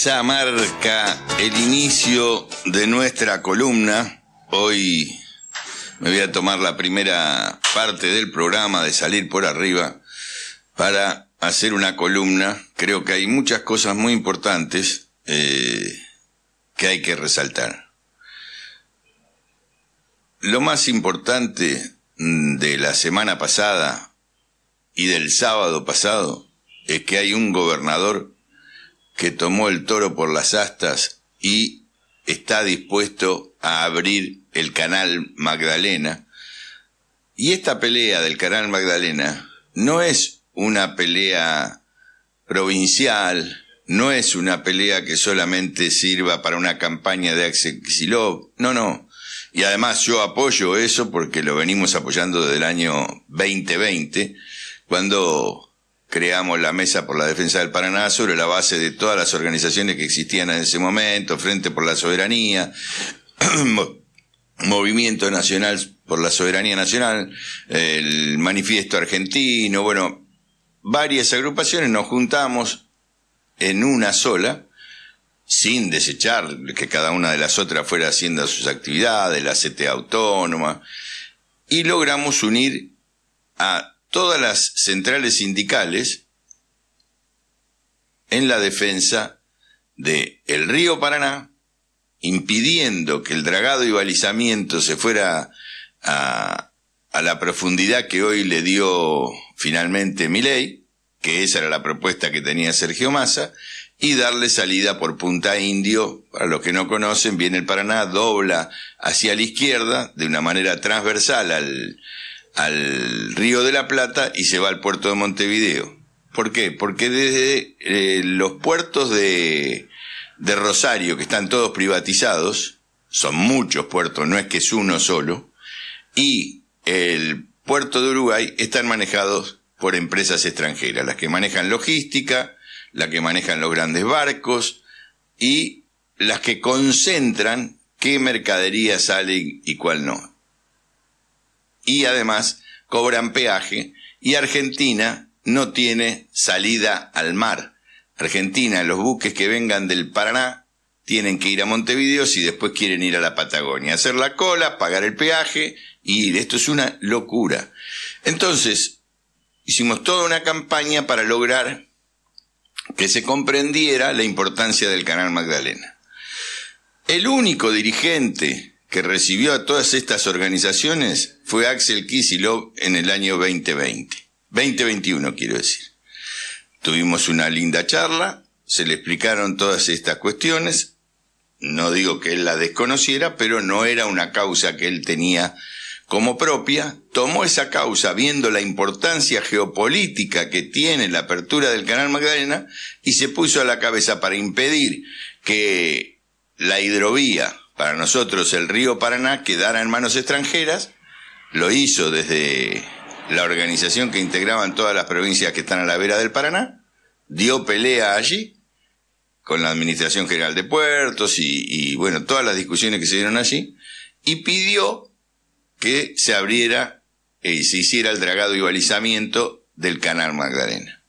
Esa marca el inicio de nuestra columna. Hoy me voy a tomar la primera parte del programa de salir por arriba para hacer una columna. Creo que hay muchas cosas muy importantes eh, que hay que resaltar. Lo más importante mm, de la semana pasada y del sábado pasado es que hay un gobernador que tomó el toro por las astas y está dispuesto a abrir el canal Magdalena. Y esta pelea del canal Magdalena no es una pelea provincial, no es una pelea que solamente sirva para una campaña de Axel Kicillof, no, no. Y además yo apoyo eso porque lo venimos apoyando desde el año 2020, cuando creamos la Mesa por la Defensa del Paraná sobre la base de todas las organizaciones que existían en ese momento, Frente por la Soberanía, Movimiento Nacional por la Soberanía Nacional, el Manifiesto Argentino, bueno, varias agrupaciones nos juntamos en una sola, sin desechar que cada una de las otras fuera haciendo sus actividades, la CTA autónoma, y logramos unir a todas las centrales sindicales en la defensa del río Paraná, impidiendo que el dragado y balizamiento se fuera a, a la profundidad que hoy le dio finalmente Miley, que esa era la propuesta que tenía Sergio Massa, y darle salida por Punta Indio. Para los que no conocen, viene el Paraná, dobla hacia la izquierda de una manera transversal al, al Río de la Plata y se va al puerto de Montevideo. ¿Por qué? Porque desde eh, los puertos de, de Rosario, que están todos privatizados, son muchos puertos, no es que es uno solo, y el puerto de Uruguay están manejados por empresas extranjeras, las que manejan logística, las que manejan los grandes barcos y las que concentran qué mercadería sale y cuál no y además cobran peaje y Argentina no tiene salida al mar. Argentina, los buques que vengan del Paraná tienen que ir a Montevideo si después quieren ir a la Patagonia, hacer la cola, pagar el peaje y ir. Esto es una locura. Entonces, hicimos toda una campaña para lograr que se comprendiera la importancia del Canal Magdalena. El único dirigente que recibió a todas estas organizaciones fue Axel Kisilov en el año 2020. 2021 quiero decir. Tuvimos una linda charla, se le explicaron todas estas cuestiones, no digo que él la desconociera, pero no era una causa que él tenía como propia, tomó esa causa viendo la importancia geopolítica que tiene la apertura del Canal Magdalena y se puso a la cabeza para impedir que la hidrovía para nosotros el río Paraná quedara en manos extranjeras, lo hizo desde la organización que integraban todas las provincias que están a la vera del Paraná, dio pelea allí con la Administración General de Puertos y, bueno, todas las discusiones que se dieron allí, y pidió que se abriera y eh, se hiciera el dragado y balizamiento del canal Magdalena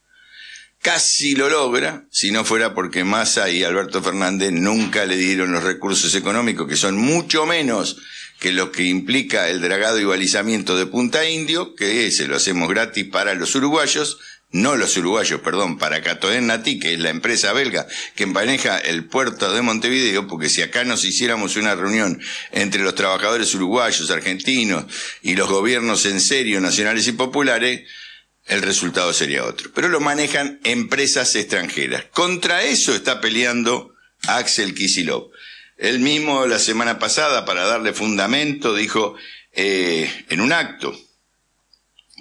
casi lo logra, si no fuera porque Massa y Alberto Fernández nunca le dieron los recursos económicos, que son mucho menos que lo que implica el dragado y balizamiento de Punta Indio, que se lo hacemos gratis para los uruguayos, no los uruguayos, perdón, para Catoen Nati, que es la empresa belga que maneja el puerto de Montevideo, porque si acá nos hiciéramos una reunión entre los trabajadores uruguayos, argentinos y los gobiernos en serio, nacionales y populares, el resultado sería otro. Pero lo manejan empresas extranjeras. Contra eso está peleando Axel Kisilov. Él mismo la semana pasada, para darle fundamento, dijo eh, en un acto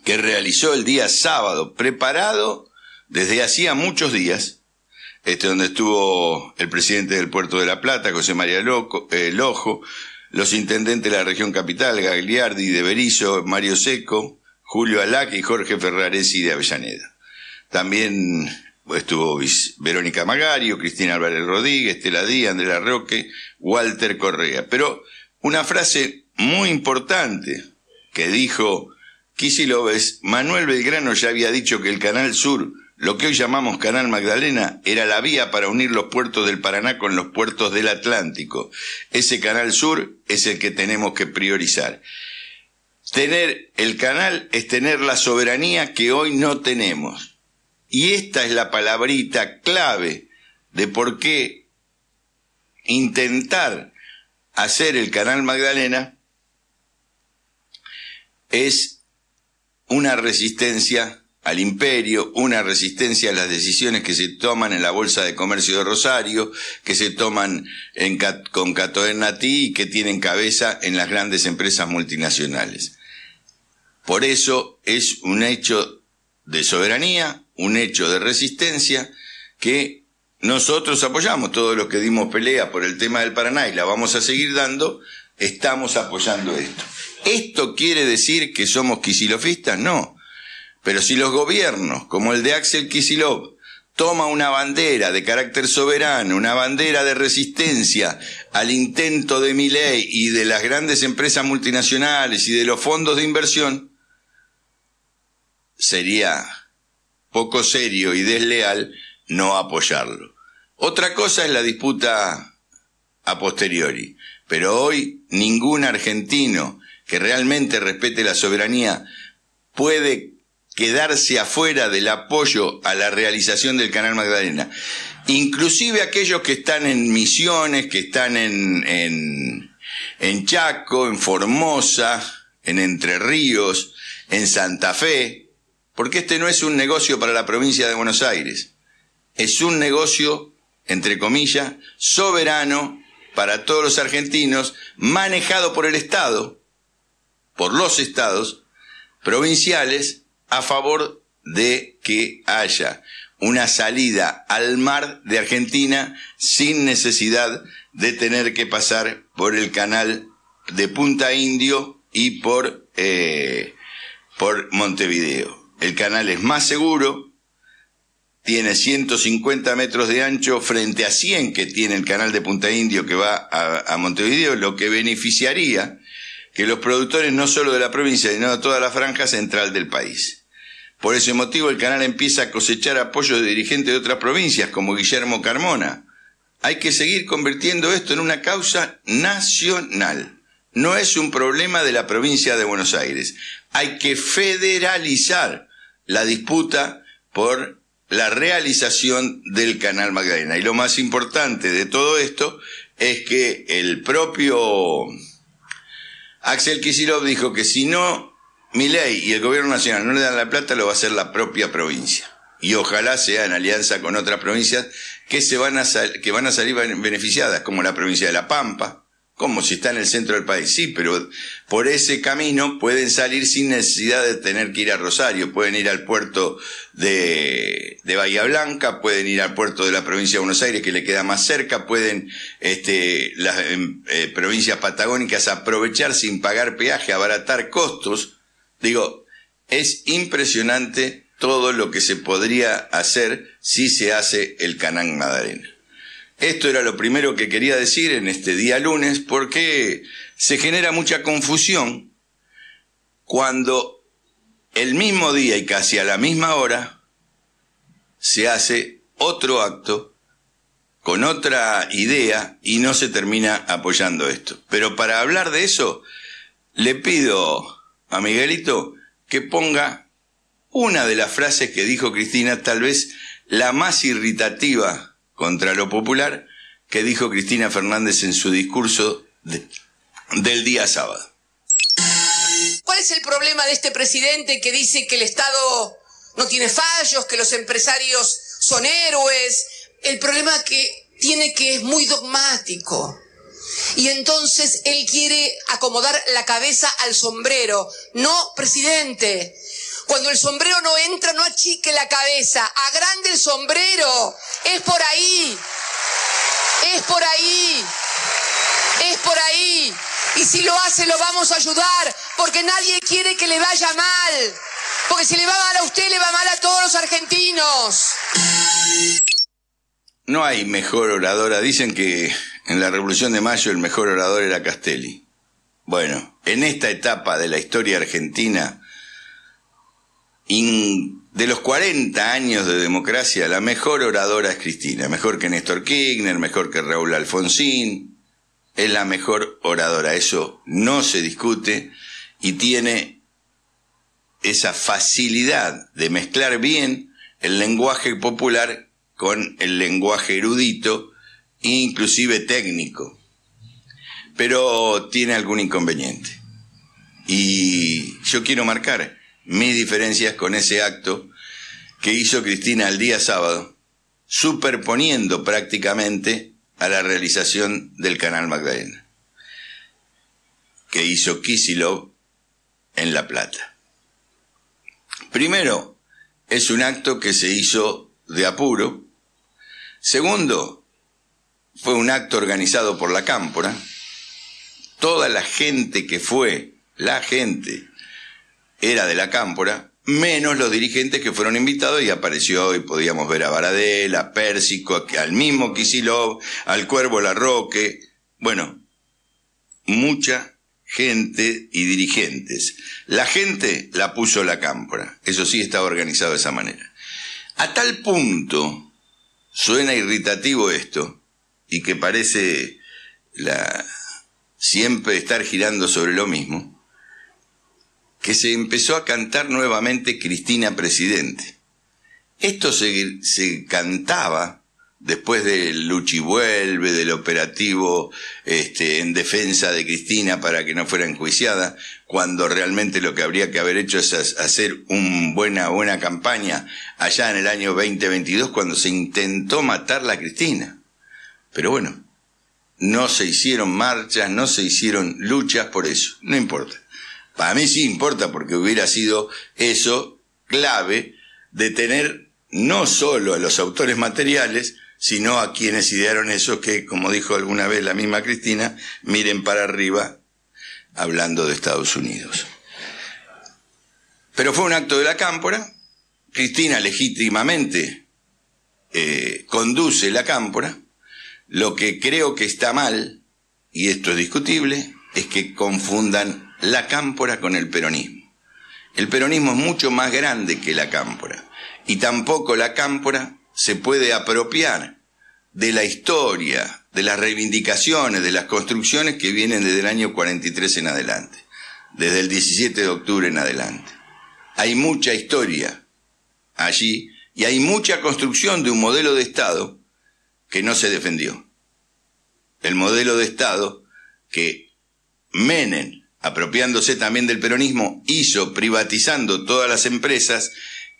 que realizó el día sábado, preparado desde hacía muchos días, este, donde estuvo el presidente del puerto de La Plata, José María eh, Lojo, los intendentes de la región capital, Gagliardi, de Berizo, Mario Seco, Julio Alac y Jorge Ferraresi de Avellaneda. También estuvo Verónica Magario, Cristina Álvarez Rodríguez, Estela Díaz, Andrea Roque, Walter Correa. Pero una frase muy importante que dijo lo ves, Manuel Belgrano ya había dicho que el Canal Sur, lo que hoy llamamos Canal Magdalena, era la vía para unir los puertos del Paraná con los puertos del Atlántico. Ese Canal Sur es el que tenemos que priorizar. Tener el canal es tener la soberanía que hoy no tenemos. Y esta es la palabrita clave de por qué intentar hacer el canal Magdalena es una resistencia al imperio, una resistencia a las decisiones que se toman en la Bolsa de Comercio de Rosario, que se toman en, con Catoernatí y que tienen cabeza en las grandes empresas multinacionales. Por eso es un hecho de soberanía, un hecho de resistencia que nosotros apoyamos, todos lo que dimos pelea por el tema del Paraná y la vamos a seguir dando, estamos apoyando esto. ¿Esto quiere decir que somos kisilofistas? No. Pero si los gobiernos, como el de Axel Kisilov, toma una bandera de carácter soberano, una bandera de resistencia al intento de ley y de las grandes empresas multinacionales y de los fondos de inversión, sería poco serio y desleal no apoyarlo. Otra cosa es la disputa a posteriori, pero hoy ningún argentino que realmente respete la soberanía puede quedarse afuera del apoyo a la realización del Canal Magdalena. Inclusive aquellos que están en Misiones, que están en, en, en Chaco, en Formosa, en Entre Ríos, en Santa Fe, porque este no es un negocio para la provincia de Buenos Aires, es un negocio, entre comillas, soberano para todos los argentinos, manejado por el Estado, por los estados provinciales, a favor de que haya una salida al mar de Argentina sin necesidad de tener que pasar por el canal de Punta Indio y por, eh, por Montevideo. El canal es más seguro, tiene 150 metros de ancho frente a 100 que tiene el canal de Punta Indio que va a, Montevideo, lo que beneficiaría que los productores no solo de la provincia, sino de toda la franja central del país. Por ese motivo el canal empieza a cosechar apoyo de dirigentes de otras provincias, como Guillermo Carmona. Hay que seguir convirtiendo esto en una causa nacional. No es un problema de la provincia de Buenos Aires. Hay que federalizar la disputa por la realización del canal Magdalena. Y lo más importante de todo esto es que el propio Axel Kicillof dijo que si no mi ley y el gobierno nacional no le dan la plata, lo va a hacer la propia provincia. Y ojalá sea en alianza con otras provincias que, se van, a que van a salir beneficiadas, como la provincia de La Pampa, como si está en el centro del país? Sí, pero por ese camino pueden salir sin necesidad de tener que ir a Rosario, pueden ir al puerto de, Bahía Blanca, pueden ir al puerto de la provincia de Buenos Aires que le queda más cerca, pueden este, las em, eh, provincias patagónicas aprovechar sin pagar peaje, abaratar costos. Digo, es impresionante todo lo que se podría hacer si se hace el Canán Madarena. Esto era lo primero que quería decir en este día lunes porque se genera mucha confusión cuando el mismo día y casi a la misma hora se hace otro acto con otra idea y no se termina apoyando esto. Pero para hablar de eso, le pido a Miguelito que ponga una de las frases que dijo Cristina, tal vez la más irritativa contra lo popular que dijo Cristina Fernández en su discurso del día sábado. ¿Cuál es el problema de este presidente que dice que el Estado no tiene fallos, que los empresarios son héroes? El problema que tiene que es muy dogmático. Y entonces él quiere acomodar la cabeza al sombrero. No, presidente, cuando el sombrero no entra, no achique la cabeza, agrande el sombrero. Es por ahí. Es por ahí. Es por ahí. Y si lo hace, lo vamos a ayudar, porque nadie quiere que le vaya mal. Porque si le va mal a usted, le va mal a todos los argentinos. No hay mejor oradora. Dicen que en la Revolución de Mayo el mejor orador era Castelli. Bueno, en esta etapa de la historia argentina, de los 40 años de democracia, la mejor oradora es Cristina, mejor que Néstor Kirchner, mejor que Raúl Alfonsín, es la mejor oradora, eso no se discute y tiene esa facilidad de mezclar bien el lenguaje popular con el lenguaje erudito, inclusive técnico. Pero tiene algún inconveniente. Y yo quiero marcar mis diferencias con ese acto que hizo Cristina el día sábado, superponiendo prácticamente a la realización del canal Magdalena, que hizo Kisilov en La Plata. Primero, es un acto que se hizo de apuro. Segundo, fue un acto organizado por la Cámpora. Toda la gente que fue, la gente era de la Cámpora, menos los dirigentes que fueron invitados y apareció y podíamos ver a Baradel, a Pérsico, al mismo Kisilov, al Cuervo Larroque, bueno, mucha gente y dirigentes. La gente la puso la Cámpora, eso sí estaba organizado de esa manera. A tal punto suena irritativo esto y que parece la siempre estar girando sobre lo mismo que se empezó a cantar nuevamente Cristina Presidente. Esto se, se cantaba después del Luchi vuelve, del operativo este, en defensa de Cristina para que no fuera enjuiciada, cuando realmente lo que habría que haber hecho es hacer una buena, buena campaña allá en el año 2022 cuando se intentó matar la Cristina. Pero bueno, no se hicieron marchas, no se hicieron luchas por eso, no importa. A mí sí importa porque hubiera sido eso clave de tener no solo a los autores materiales, sino a quienes idearon eso que, como dijo alguna vez la misma Cristina, miren para arriba hablando de Estados Unidos. Pero fue un acto de la cámpora, Cristina legítimamente eh, conduce la cámpora, lo que creo que está mal, y esto es discutible, es que confundan la cámpora con el peronismo. El peronismo es mucho más grande que la cámpora y tampoco la cámpora se puede apropiar de la historia, de las reivindicaciones, de las construcciones que vienen desde el año 43 en adelante, desde el 17 de octubre en adelante. Hay mucha historia allí y hay mucha construcción de un modelo de Estado que no se defendió. El modelo de Estado que menen apropiándose también del peronismo, hizo privatizando todas las empresas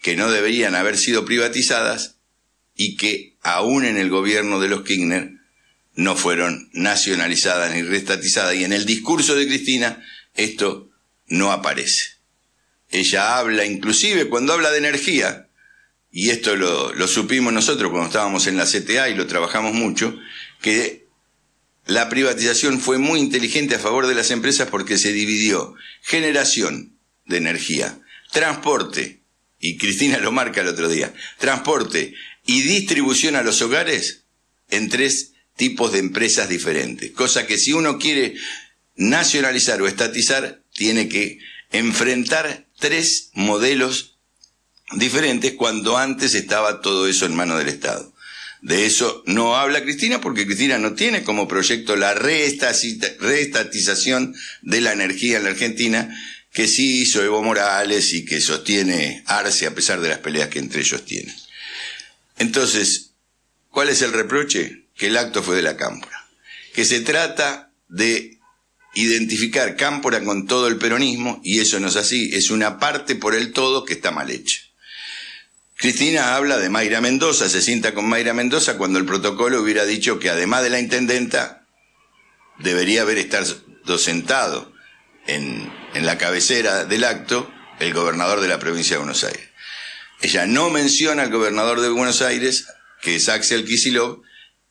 que no deberían haber sido privatizadas y que aún en el gobierno de los Kirchner no fueron nacionalizadas ni restatizadas. Y en el discurso de Cristina esto no aparece. Ella habla, inclusive cuando habla de energía, y esto lo, lo supimos nosotros cuando estábamos en la CTA y lo trabajamos mucho, que la privatización fue muy inteligente a favor de las empresas porque se dividió generación de energía, transporte, y Cristina lo marca el otro día, transporte y distribución a los hogares en tres tipos de empresas diferentes. Cosa que si uno quiere nacionalizar o estatizar, tiene que enfrentar tres modelos diferentes cuando antes estaba todo eso en manos del Estado. De eso no habla Cristina porque Cristina no tiene como proyecto la reestatización de la energía en la Argentina que sí hizo Evo Morales y que sostiene Arce a pesar de las peleas que entre ellos tienen. Entonces, ¿cuál es el reproche? Que el acto fue de la cámpora. Que se trata de identificar cámpora con todo el peronismo y eso no es así, es una parte por el todo que está mal hecha. Cristina habla de Mayra Mendoza, se sienta con Mayra Mendoza cuando el protocolo hubiera dicho que además de la intendenta, debería haber estado sentado en, la cabecera del acto el gobernador de la provincia de Buenos Aires. Ella no menciona al gobernador de Buenos Aires, que es Axel Kisilov,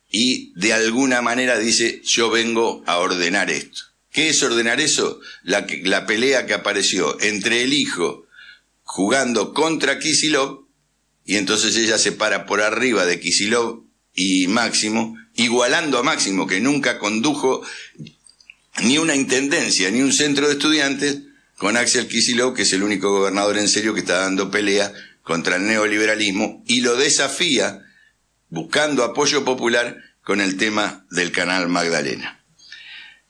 y de alguna manera dice, yo vengo a ordenar esto. ¿Qué es ordenar eso? La, la pelea que apareció entre el hijo jugando contra Kisilov y entonces ella se para por arriba de Kisilov y Máximo, igualando a Máximo, que nunca condujo ni una intendencia, ni un centro de estudiantes, con Axel Kisilov, que es el único gobernador en serio que está dando pelea contra el neoliberalismo, y lo desafía buscando apoyo popular con el tema del canal Magdalena.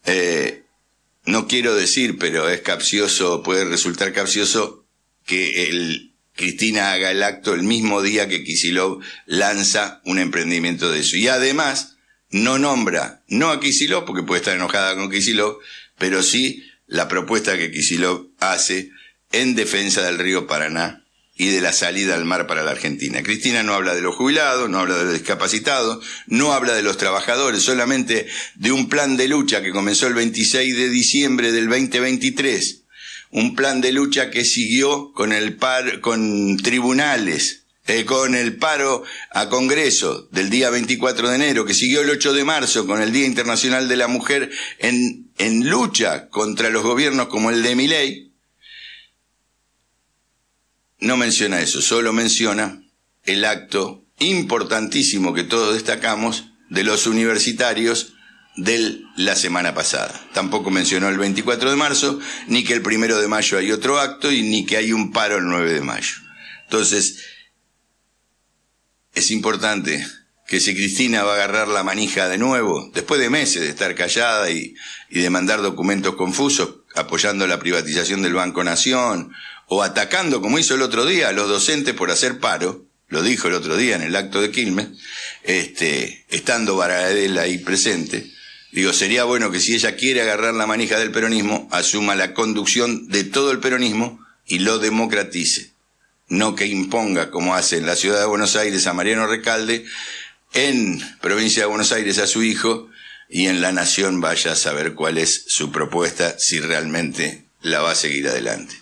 Eh, no quiero decir, pero es capcioso, puede resultar capcioso, que el Cristina haga el acto el mismo día que Kisilov lanza un emprendimiento de eso. Y además, no nombra, no a Kisilov, porque puede estar enojada con Kisilov, pero sí la propuesta que Kisilov hace en defensa del río Paraná y de la salida al mar para la Argentina. Cristina no habla de los jubilados, no habla de los discapacitados, no habla de los trabajadores, solamente de un plan de lucha que comenzó el 26 de diciembre del 2023 un plan de lucha que siguió con el par, con tribunales, eh, con el paro a Congreso del día 24 de enero, que siguió el 8 de marzo con el Día Internacional de la Mujer en, en lucha contra los gobiernos como el de Miley. No menciona eso, solo menciona el acto importantísimo que todos destacamos de los universitarios de la semana pasada. Tampoco mencionó el 24 de marzo, ni que el 1 de mayo hay otro acto, y ni que hay un paro el 9 de mayo. Entonces, es importante que si Cristina va a agarrar la manija de nuevo, después de meses de estar callada y, y de mandar documentos confusos, apoyando la privatización del Banco Nación, o atacando, como hizo el otro día, a los docentes por hacer paro, lo dijo el otro día en el acto de Quilmes, este, estando Baradel ahí presente, Digo, sería bueno que si ella quiere agarrar la manija del peronismo, asuma la conducción de todo el peronismo y lo democratice. No que imponga, como hace en la ciudad de Buenos Aires a Mariano Recalde, en provincia de Buenos Aires a su hijo y en la nación vaya a saber cuál es su propuesta, si realmente la va a seguir adelante.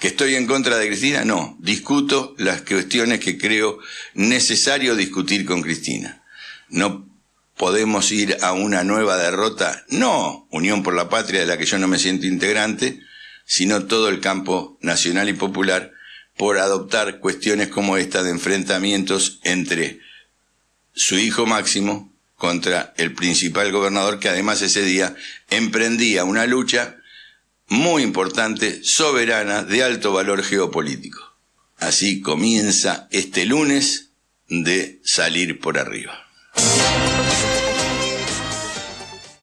¿Que estoy en contra de Cristina? No, discuto las cuestiones que creo necesario discutir con Cristina. No podemos ir a una nueva derrota, no Unión por la Patria, de la que yo no me siento integrante, sino todo el campo nacional y popular, por adoptar cuestiones como esta de enfrentamientos entre su hijo Máximo contra el principal gobernador que además ese día emprendía una lucha muy importante, soberana, de alto valor geopolítico. Así comienza este lunes de salir por arriba.